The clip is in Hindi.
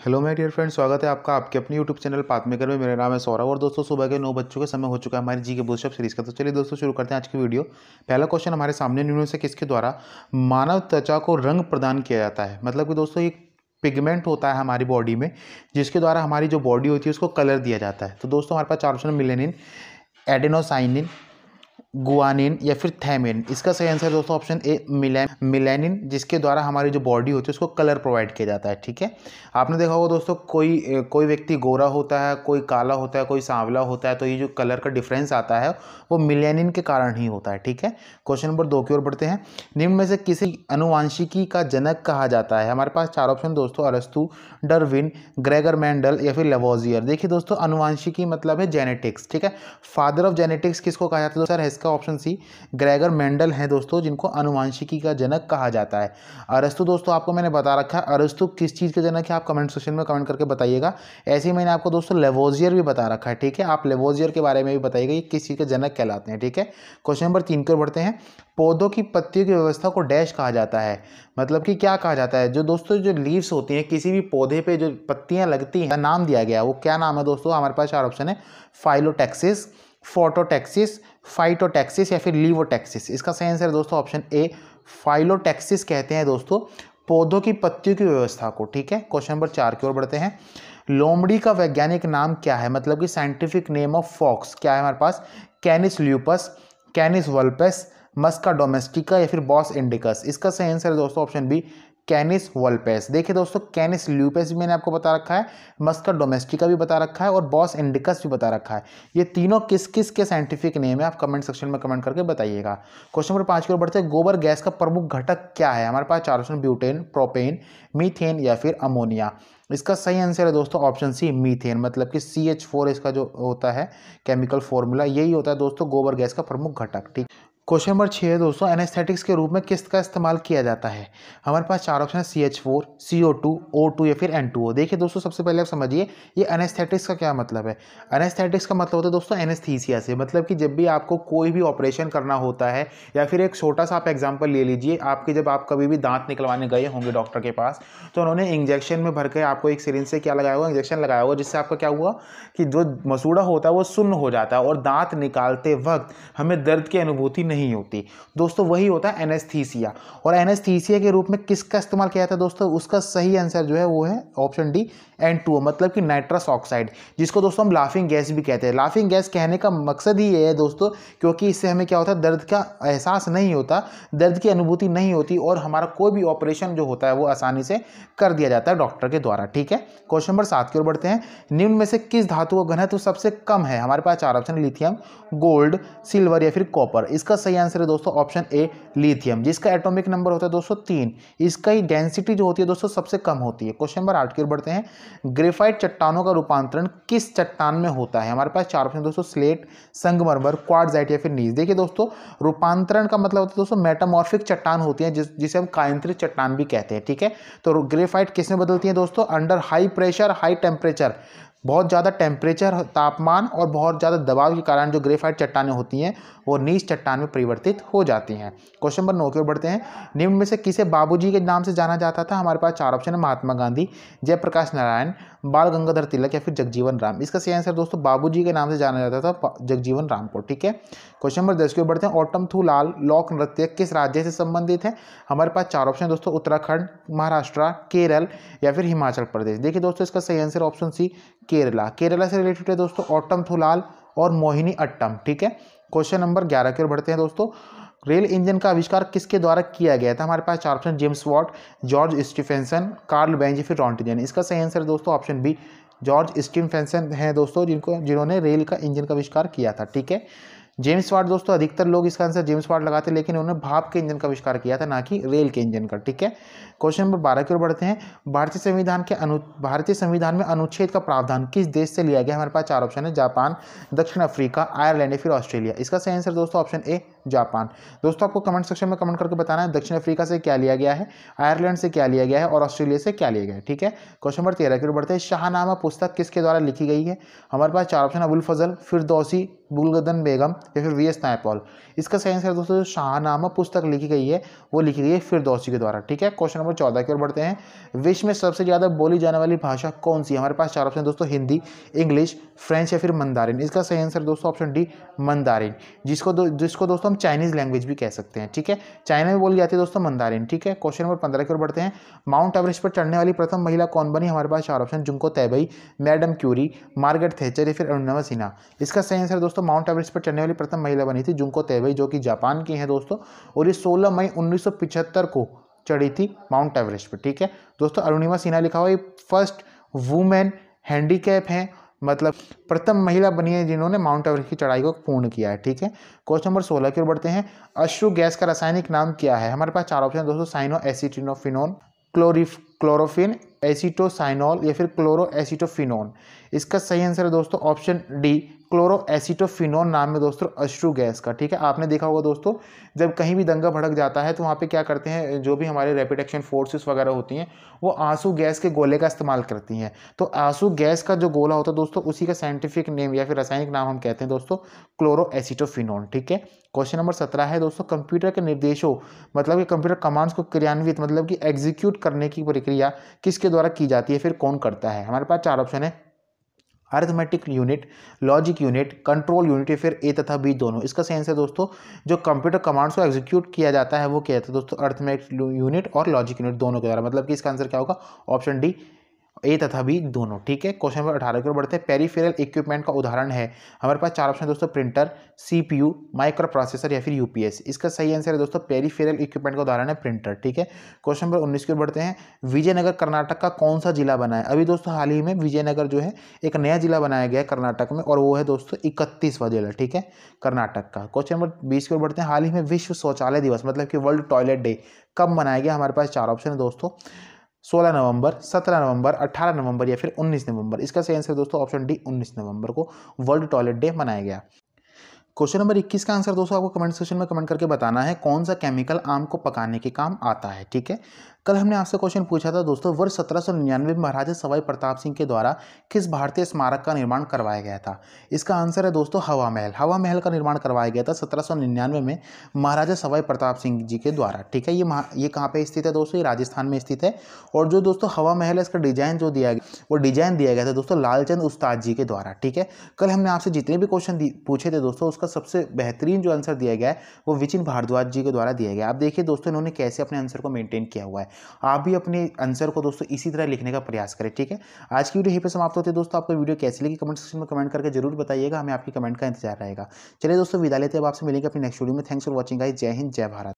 हेलो मेरे डियर फ्रेंड स्वागत है आपका आपके अपने यूट्यूब चैनल पाथमेकर में मेरा नाम है सौरभ और दोस्तों सुबह के नौ बच्चों के समय हो चुका है हमारी जी के बुशअप सीरीज का तो चलिए दोस्तों शुरू करते हैं आज की वीडियो पहला क्वेश्चन हमारे सामने न्यूज से किसके द्वारा मानव त्वचा को रंग प्रदान किया जाता है मतलब कि दोस्तों एक पिगमेंट होता है हमारी बॉडी में जिसके द्वारा हमारी जो बॉडी होती है उसको कलर दिया जाता है तो दोस्तों हमारे पास चार ऑप्शन मिलेनिन एडेनोसाइनिन गुआनिन या फिर थैमिन इसका सही आंसर दोस्तों ऑप्शन ए मिले मिलेनिन जिसके द्वारा हमारी जो बॉडी होती है उसको कलर प्रोवाइड किया जाता है ठीक है आपने देखा होगा दोस्तों कोई कोई व्यक्ति गोरा होता है कोई काला होता है कोई सांवला होता है तो ये जो कलर का डिफरेंस आता है वो मिलेनिन के कारण ही होता है ठीक है क्वेश्चन नंबर दो की ओर बढ़ते हैं निम्न में से किसी अनुवांशिकी का जनक कहा जाता है हमारे पास चार ऑप्शन दोस्तों अरस्तु डरविन ग्रेगर मैंडल या फिर लेवोजियर देखिए दोस्तों अनुवांशिकी मतलब है जेनेटिक्स ठीक है फादर ऑफ जेनेटिक्स किसको कहा जाता है सर इसका ऑप्शन सी ग्रेगर मेंडल हैं दोस्तों जिनको अनुवांशिकी का जनक कहा जाता है अरस्तु दोस्तों आपको मैंने बता रखा है अरस्तु किस चीज़ का जनक है आप कमेंट सेक्शन में कमेंट करके बताइएगा ऐसे ही मैंने आपको दोस्तों लेवोजियर भी बता रखा है ठीक है आप लेवोजियर के बारे में भी बताइएगा ये किस चीज़ के जनक कहलाते हैं ठीक है क्वेश्चन नंबर तीन की बढ़ते हैं पौधों की पत्तियों की व्यवस्था को डैश कहा जाता है मतलब कि क्या कहा जाता है जो दोस्तों जो लीव्स होती हैं किसी भी पौधे पे जो पत्तियां लगती हैं नाम दिया गया वो क्या नाम है दोस्तों हमारे पास चार ऑप्शन है फाइलोटैक्सिस फोटोटैक्सिस फाइटोटैक्सिस या फिर लीवोटैक्सिस इसका सही आंसर है दोस्तों ऑप्शन ए फाइलोटैक्सिस कहते हैं दोस्तों पौधों की पत्तियों की व्यवस्था को ठीक है क्वेश्चन नंबर चार की ओर बढ़ते हैं लोमड़ी का वैज्ञानिक नाम क्या है मतलब कि साइंटिफिक नेम ऑफ फॉक्स क्या है हमारे पास कैनिस ल्यूपस कैनिस वल्पस मस्का डोमेस्टिका या फिर बॉस इंडिकस इसका सही आंसर है दोस्तों ऑप्शन बी कैनिस वॉलपेस देखिए दोस्तों कैनिस ल्यूपेस भी मैंने आपको बता रखा है मस्कर डोमेस्टिका भी बता रखा है और बॉस इंडिकस भी बता रखा है ये तीनों किस किस के साइंटिफिक नेम है आप कमेंट सेक्शन में कमेंट करके बताइएगा क्वेश्चन नंबर पाँच की ओर बढ़ते हैं गोबर गैस का प्रमुख घटक क्या है हमारे पास चार ऑप्शन ब्यूटेन प्रोपेन मीथेन या फिर अमोनिया इसका सही आंसर है दोस्तों ऑप्शन सी मीथेन मतलब कि सी एच फोर इसका जो होता है केमिकल फॉर्मूला यही होता है दोस्तों गोबर गैस का प्रमुख घटक ठीक क्वेश्चन नंबर छः है दोस्तों एनेस्थेटिक्स के रूप में किस का इस्तेमाल किया जाता है हमारे पास चार ऑप्शन है C H four C O two O two या फिर एन टू ओ देखिए दोस्तों सबसे पहले आप समझिए ये एनेस्थेटिक्स का क्या मतलब है एनेस्थेटिक्स का मतलब होता है दोस्तों एनेस्थीसिया से मतलब कि जब भी आपको कोई भी ऑपरेशन करना होता है या फिर एक छोटा सा आप एग्जाम्पल ले लीजिए आपके जब आप कभी भी दांत निकलवाने गए होंगे डॉक्टर के पास तो उन्होंने इंजेक्शन में भर के आपको एक सिरिंज से क्या लगाया हुआ इंजेक्शन लगाया हुआ जिससे आपका क्या हुआ कि जो मसूड़ा होता है वो सुन्न हो जाता है और दांत निकालते वक्त हमें दर्द की अनुभूति नहीं होती दोस्तों वही होता है एनेस्थीसिया और एनेस्थीसिया के रूप में किसका इस्तेमाल किया जाता है दोस्तों उसका सही आंसर जो है वो है ऑप्शन डी एन टू मतलब कि नाइट्रस ऑक्साइड जिसको दोस्तों हम लाफिंग गैस भी कहते हैं लाफिंग गैस कहने का मकसद ही ये है दोस्तों क्योंकि इससे हमें क्या होता है दर्द का एहसास नहीं होता दर्द की अनुभूति नहीं होती और हमारा कोई भी ऑपरेशन जो होता है वो आसानी से कर दिया जाता है डॉक्टर के द्वारा ठीक है क्वेश्चन नंबर सात की ओर बढ़ते हैं निम्न में से किस धातु का घनत्व सबसे कम है हमारे पास चार ऑप्शन लिथियम गोल्ड सिल्वर या फिर कॉपर इसका सही आंसर है दोस्तों ऑप्शन ए लिथियम जिसका एटॉमिक नंबर होता है दोस्तों तीन इसका ही डेंसिटी जो होती है दोस्तों सबसे कम होती है क्वेश्चन नंबर आठ की ओर बढ़ते हैं ग्रेफाइट चट्टानों का रूपांतरण किस चट्टान में होता है हमारे पास चार ऑप्शन दोस्तों स्लेट संगमरमर क्वाडजाइट या फिर नीज देखिए दोस्तों रूपांतरण का मतलब होता है दोस्तों मेटामॉर्फिक चट्टान होती है जिस जिसे हम कायंत्रित चट्टान भी कहते हैं ठीक है तो ग्रेफाइट किस में बदलती है दोस्तों under high pressure high temperature बहुत ज़्यादा टेम्परेचर तापमान और बहुत ज़्यादा दबाव के कारण जो ग्रेफाइट चट्टानें होती हैं वो नीच चट्टान में परिवर्तित हो जाती हैं क्वेश्चन नंबर नौ की ओर बढ़ते हैं निम्न में से किसे बाबूजी के नाम से जाना जाता था हमारे पास चार ऑप्शन है महात्मा गांधी जयप्रकाश नारायण बाल गंगाधर तिलक या फिर जगजीवन राम इसका सही आंसर दोस्तों बाबू के नाम से जाना जाता था जगजीवन राम को ठीक है क्वेश्चन नंबर दस की ओर बढ़ते हैं ओटम थू लाल लोक नृत्य किस राज्य से संबंधित है हमारे पास चार ऑप्शन दोस्तों उत्तराखंड महाराष्ट्र केरल या फिर हिमाचल प्रदेश देखिए दोस्तों इसका सही answer option C Kerala Kerala से रिलेटेड है दोस्तों ओटम थुलाल और मोहिनी अट्टम ठीक है क्वेश्चन नंबर ग्यारह की ओर बढ़ते हैं दोस्तों रेल इंजन का आविष्कार किसके द्वारा किया गया था हमारे पास चार option James Watt George Stephenson Karl Benz फिर रॉन्टिजन इसका सही आंसर है दोस्तों ऑप्शन बी जॉर्ज स्टीफेंसन है दोस्तों जिनको जिन्होंने रेल का इंजन का आविष्कार किया था ठीक है जेम्स वार्ड दोस्तों अधिकतर लोग इसका आंसर जेम्स वार्ड लगाते हैं लेकिन उन्होंने भाप के इंजन का आविष्कार किया था ना कि रेल के इंजन का ठीक है क्वेश्चन नंबर बारह की ओर बढ़ते हैं भारतीय संविधान के अनु भारतीय संविधान में अनुच्छेद का प्रावधान किस देश से लिया गया हमारे पास चार ऑप्शन है जापान दक्षिण अफ्रीका आयरलैंड या फिर ऑस्ट्रेलिया इसका सही आंसर दोस्तों ऑप्शन ए जापान दोस्तों आपको कमेंट सेक्शन में कमेंट करके बताना है दक्षिण अफ्रीका से क्या लिया गया है आयरलैंड से क्या लिया गया है और ऑस्ट्रेलिया से क्या लिया गया है ठीक है क्वेश्चन नंबर तेरह की ओर बढ़ते हैं शाहनामा पुस्तक किसके द्वारा लिखी गई है हमारे पास चार ऑप्शन अबुल फजल फिर दोसी बुलगदन बेगम या फिर वी एस नायपॉल इसका सही आंसर दोस्तों जो शाहनामा पुस्तक लिखी गई है वो लिखी गई है फिर दोसी के द्वारा ठीक है क्वेश्चन नंबर चौदह की ओर बढ़ते हैं विश्व में सबसे ज़्यादा बोली जाने वाली भाषा कौन सी हमारे पास चार ऑप्शन दोस्तों हिंदी इंग्लिश फ्रेंच या फिर मंदारिन इसका सही आंसर दोस्तों ऑप्शन डी मंदारिन जिसको जिसको दोस्तों हम चाइनीज़ लैंग्वेज भी कह सकते हैं ठीक है चाइना में बोली जाती है दोस्तों मंदारिन ठीक है क्वेश्चन नंबर पंद्रह की ओर बढ़ते हैं माउंट एवरेस्ट पर चढ़ने वाली प्रथम महिला कौन बनी हमारे पास चार ऑप्शन जिनको तैबई मैडम क्यूरी मार्गेट थेचर या फिर अरुणव सिन्हा इसका सही आंसर दोस्तों माउंट एवरेस्ट पर चढ़ने वाली प्रथम महिला बनी थी जिनको तैबई जो कि जापान की है दोस्तों और ये सोलह मई उन्नीस को चढ़ी थी माउंट एवरेस्ट पर ठीक है दोस्तों अरुणिमा सिन्हा लिखा हुआ ये फर्स्ट वुमेन हैंडीकैप हैं मतलब प्रथम महिला बनी है जिन्होंने माउंट एवरेस्ट की चढ़ाई को पूर्ण किया है ठीक है क्वेश्चन नंबर सोलह की ओर बढ़ते हैं अश्रु गैस का रासायनिक नाम क्या है हमारे पास चार ऑप्शन है दोस्तों साइनो एसिटिनोफिनोन क्लोरिफ क्लोरोफिन एसिटोसाइनोल या फिर क्लोरो एसिटोफिनोन इसका सही आंसर है दोस्तों ऑप्शन डी क्लोरोएसिटोफिनोन नाम है दोस्तों अश्रु गैस का ठीक है आपने देखा होगा दोस्तों जब कहीं भी दंगा भड़क जाता है तो वहाँ पे क्या करते हैं जो भी हमारे रैपिड एक्शन फोर्सेस वगैरह होती हैं वो आंसू गैस के गोले का इस्तेमाल करती हैं तो आंसू गैस का जो गोला होता है दोस्तों उसी का साइंटिफिक नेम या फिर रासायनिक नाम हम कहते हैं दोस्तों क्लोरोएसिटोफिनोन ठीक है क्वेश्चन नंबर सत्रह है दोस्तों कंप्यूटर के निर्देशों मतलब कि कंप्यूटर कमांड्स को क्रियान्वित मतलब कि एग्जीक्यूट करने की प्रक्रिया किसके द्वारा की जाती है फिर कौन करता है हमारे पास चार ऑप्शन है arithmetic unit logic unit control unit या फिर ए तथा बी दोनों इसका सेंस है दोस्तों जो कंप्यूटर कमांड्स को एग्जीक्यूट किया जाता है वो क्या है तो दोस्तों अर्थमेटिक यूनिट और लॉजिक यूनिट दोनों के द्वारा मतलब कि इसका आंसर क्या होगा ऑप्शन डी ए तथा बी दोनों ठीक है क्वेश्चन नंबर अठारह की ओर बढ़ते हैं पेरीफेरल इक्विपमेंट का उदाहरण है हमारे पास चार ऑप्शन दोस्तों प्रिंटर सीपीयू माइक्रो प्रोसेसर या फिर यूपीएस इसका सही आंसर है दोस्तों पेरीफेरल इक्विपमेंट का उदाहरण है प्रिंटर ठीक है क्वेश्चन नंबर उन्नीस की ओर बढ़ते हैं विजयनगर कर्नाटक का कौन सा जिला बना है अभी दोस्तों हाल ही में विजयनगर जो है एक नया जिला बनाया गया है कर्नाटक में और वो है दोस्तों इकतीसवा जिला ठीक है कर्नाटक का क्वेश्चन नंबर बीस की ओर बढ़ते हैं हाल ही में विश्व शौचालय दिवस मतलब कि वर्ल्ड टॉयलेट डे कब मनाया गया हमारे पास चार ऑप्शन है दोस्तों 16 नवंबर 17 नवंबर 18 नवंबर या फिर 19 नवंबर इसका सही आंसर दोस्तों ऑप्शन डी 19 नवंबर को वर्ल्ड टॉयलेट डे मनाया गया क्वेश्चन नंबर 21 का आंसर दोस्तों आपको कमेंट सेक्शन में कमेंट करके बताना है कौन सा केमिकल आम को पकाने के काम आता है ठीक है कल हमने आपसे क्वेश्चन पूछा था दोस्तों वर्ष सत्रह सौ निन्यानवे में महाराजा सवाई प्रताप सिंह के द्वारा किस भारतीय स्मारक का निर्माण करवाया गया था इसका आंसर है दोस्तों हवा महल हवा महल का निर्माण करवाया गया था सत्रह सौ निन्यानवे में महाराजा सवाई प्रताप सिंह जी के द्वारा ठीक है ये ये कहाँ पर स्थित है दोस्तों ये राजस्थान में स्थित है और जो दोस्तों हवा महल है इसका डिजाइन जो दिया गया वो डिजाइन दिया गया था दोस्तों लालचंद उस्ताद जी के द्वारा ठीक है कल हमने आपसे जितने भी क्वेश्चन पूछे थे दोस्तों उसका सबसे बेहतरीन जो आंसर दिया गया है वो विचिन भारद्वाज जी के द्वारा दिया गया आप देखिए दोस्तों इन्होंने कैसे अपने आंसर को मेनटेन किया हुआ है आप भी अपने आंसर को दोस्तों इसी तरह लिखने का प्रयास करें ठीक है आज की वीडियो यहीं पर समाप्त होती है दोस्तों आपको वीडियो कैसी लगी कमेंट सेक्शन में कमेंट करके जरूर बताइएगा हमें आपकी कमेंट का इंतजार रहेगा चलिए दोस्तों विदा लेते हैं आपसे मिलेंगे अपनी नेक्स्ट वीडियो में थैंक्स फॉर वॉचिंग आई जय हिंद जय भारत